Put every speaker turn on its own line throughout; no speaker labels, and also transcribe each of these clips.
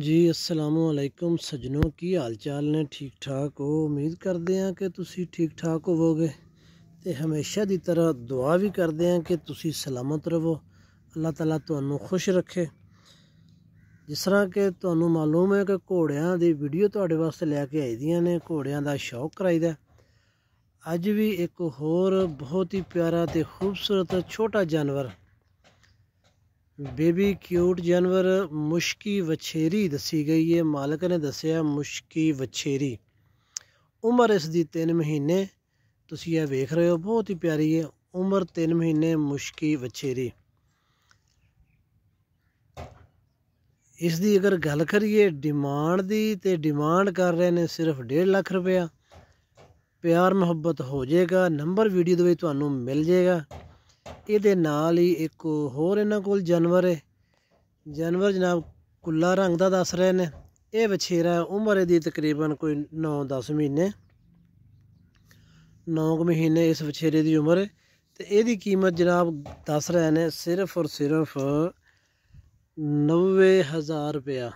ਜੀ ਅਸਲਾਮੁ ਅਲੈਕੁਮ ਸਜਣੋ ਕੀ ਹਾਲ ਚਾਲ ਨੇ ਠੀਕ ਠਾਕ ਹੋ ਉਮੀਦ ਕਰਦੇ ਹਾਂ ਕਿ ਤੁਸੀਂ ਠੀਕ ਠਾਕ ਹੋਵੋਗੇ ਤੇ ਹਮੇਸ਼ਾ ਦੀ ਤਰ੍ਹਾਂ ਦੁਆ ਵੀ ਕਰਦੇ ਹਾਂ ਕਿ ਤੁਸੀਂ ਸਲਾਮਤ ਰਹੋ ਅੱਲਾਹ ਤਾਲਾ ਤੁਹਾਨੂੰ ਖੁਸ਼ ਰੱਖੇ ਜਿਸ ਤਰ੍ਹਾਂ ਕਿ ਤੁਹਾਨੂੰ ਮਾਲੂਮ ਹੈ ਕਿ ਘੋੜਿਆਂ ਦੀ ਵੀਡੀਓ ਤੁਹਾਡੇ ਵਾਸਤੇ ਲੈ ਕੇ ਆਈ ਦੀਆਂ ਨੇ ਘੋੜਿਆਂ ਦਾ ਸ਼ੌਕ ਕਰਾਈਦਾ ਅੱਜ ਵੀ ਇੱਕ ਹੋਰ ਬਹੁਤ ਹੀ ਪਿਆਰਾ ਤੇ ਖੂਬਸੂਰਤ ਛੋਟਾ ਜਾਨਵਰ ਬੇਬੀ ਕਿਊਟ ਜਾਨਵਰ ਮੁਸ਼ਕੀ ਵਛੇਰੀ ਦੱਸੀ ਗਈ ਹੈ ਮਾਲਕ ਨੇ ਦੱਸਿਆ ਮੁਸ਼ਕੀ ਵਛੇਰੀ ਉਮਰ ਇਸ ਦੀ 3 ਮਹੀਨੇ ਤੁਸੀਂ ਇਹ ਵੇਖ ਰਹੇ ਹੋ ਬਹੁਤ ਹੀ ਪਿਆਰੀ ਹੈ ਉਮਰ 3 ਮਹੀਨੇ ਮੁਸ਼ਕੀ ਵਛੇਰੀ ਇਸ ਦੀ ਅਗਰ ਗੱਲ ਕਰੀਏ ਡਿਮਾਂਡ ਦੀ ਤੇ ਡਿਮਾਂਡ ਕਰ ਰਹੇ ਨੇ ਸਿਰਫ 1.5 ਲੱਖ ਰੁਪਇਆ ਪਿਆਰ ਮੁਹੱਬਤ ਹੋ ਜਾਏਗਾ ਨੰਬਰ ਵੀਡੀਓ ਦੇ ਵਿੱਚ ਤੁਹਾਨੂੰ ਮਿਲ ਜਾਏਗਾ ਇਹਦੇ ਨਾਲ ਹੀ ਇੱਕ ਹੋਰ ਇਹਨਾਂ ਕੋਲ ਜਾਨਵਰ ਹੈ ਜਾਨਵਰ ਜਨਾਬ ਕੁੱਲਾ ਰੰਗ ਦਾ ਦੱਸ ਰਹੇ ਨੇ ਇਹ ਵਛੇਰਾ ਉਮਰ ਇਹਦੀ ਤਕਰੀਬਨ ਕੋਈ 9-10 ਮਹੀਨੇ 9 ਮਹੀਨੇ ਇਸ ਵਛੇਰੇ ਦੀ ਉਮਰ ਹੈ ਤੇ ਇਹਦੀ ਕੀਮਤ ਜਨਾਬ ਦੱਸ ਰਹੇ ਨੇ ਸਿਰਫ ਔਰ ਸਿਰਫ 90000 ਰੁਪਿਆ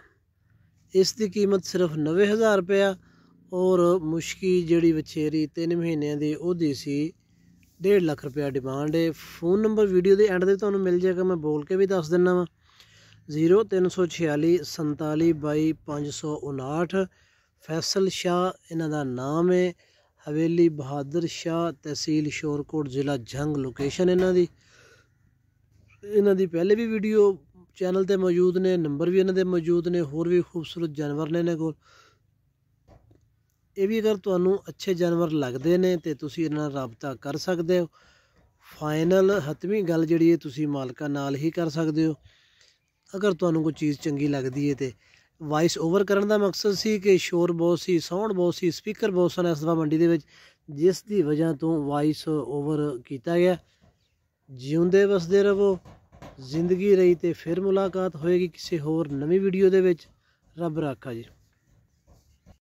ਇਸ ਦੀ ਕੀਮਤ ਸਿਰਫ 90000 ਰੁਪਿਆ ਔਰ ਮੁਸ਼ਕੀ ਜਿਹੜੀ ਵਛੇਰੀ 3 ਮਹੀਨਿਆਂ ਦੀ ਉਹਦੀ ਸੀ 1.5 ਲੱਖ ਰੁਪਿਆ ਡਿਮਾਂਡ ਹੈ ਫੋਨ ਨੰਬਰ ਵੀਡੀਓ ਦੇ ਐਂਡ ਦੇ ਤੁਹਾਨੂੰ ਮਿਲ ਜਾਏਗਾ ਮੈਂ ਬੋਲ ਕੇ ਵੀ ਦੱਸ ਦਿੰਨਾ ਵਾ 0346472559 ਫੈਸਲ ਸ਼ਾ ਇਹਨਾਂ ਦਾ ਨਾਮ ਹੈ ਹਵੇਲੀ ਬਹਾਦਰ ਸ਼ਾ ਤਹਿਸੀਲ ਸ਼ੋਰਕੋਟ ਜ਼ਿਲ੍ਹਾ ਜੰਗ ਲੋਕੇਸ਼ਨ ਇਹਨਾਂ ਦੀ ਇਹਨਾਂ ਦੀ ਪਹਿਲੇ ਵੀ ਵੀਡੀਓ ਚੈਨਲ ਤੇ ਮੌਜੂਦ ਨੇ ਨੰਬਰ ਵੀ ਇਹਨਾਂ ਦੇ ਮੌਜੂਦ ਨੇ ਹੋਰ ਵੀ ਖੂਬਸੂਰਤ ਜਾਨਵਰ ਨੇ ਇਹਨਾਂ ਕੋਲ ਇਹ ਵੀ ਅਗਰ ਤੁਹਾਨੂੰ ਅੱਛੇ ਜਾਨਵਰ ਲੱਗਦੇ ਨੇ ਤੇ ਤੁਸੀਂ ਇਹਨਾਂ ਨਾਲ ਰابطਾ ਕਰ ਸਕਦੇ ਹੋ ਫਾਈਨਲ ਹਤਮੀ ਗੱਲ ਜਿਹੜੀ ਹੈ ਤੁਸੀਂ ਮਾਲਕਾਂ ਨਾਲ ਹੀ ਕਰ ਸਕਦੇ ਹੋ ਅਗਰ ਤੁਹਾਨੂੰ ਕੋਈ ਚੀਜ਼ ਚੰਗੀ ਲੱਗਦੀ ਹੈ ਤੇ ਵਾਇਸ ਓਵਰ ਕਰਨ ਦਾ ਮਕਸਦ ਸੀ ਕਿ ਸ਼ੋਰ ਬਹੁਤ ਸੀ ਸਾਊਂਡ ਬਹੁਤ ਸੀ ਸਪੀਕਰ ਬਹੁਤ ਸਨ ਇਸ ਵਾਰ ਮੰਡੀ ਦੇ ਵਿੱਚ ਜਿਸ ਦੀ ਵਜ੍ਹਾ ਤੋਂ ਵਾਇਸ ਓਵਰ ਕੀਤਾ ਗਿਆ ਜਿਉਂਦੇ ਵਸਦੇ ਰਹੋ ਜ਼ਿੰਦਗੀ ਰਹੀ ਤੇ ਫਿਰ ਮੁਲਾਕਾਤ ਹੋਏਗੀ ਕਿਸੇ ਹੋਰ ਨਵੀਂ ਵੀਡੀਓ ਦੇ ਵਿੱਚ ਰੱਬ ਰਾਖਾ ਜੀ